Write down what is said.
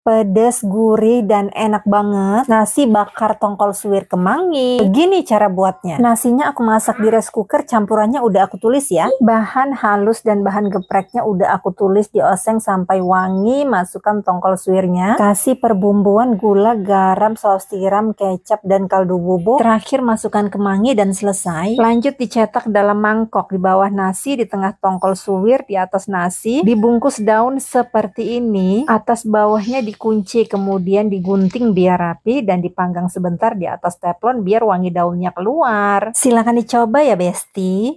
Pedes gurih, dan enak banget. Nasi bakar tongkol suwir kemangi. Begini cara buatnya. Nasinya aku masak di rice cooker, campurannya udah aku tulis ya. Bahan halus dan bahan gepreknya udah aku tulis di oseng sampai wangi. Masukkan tongkol suwirnya. Kasih perbumbuan gula, garam, saus tiram, kecap, dan kaldu bubuk. Terakhir masukkan kemangi dan selesai. Lanjut dicetak dalam mangkok. Di bawah nasi, di tengah tongkol suwir, di atas nasi. Dibungkus daun seperti ini. Atas bawahnya di dikunci kemudian digunting biar rapi dan dipanggang sebentar di atas teflon biar wangi daunnya keluar. Silahkan dicoba ya Besti.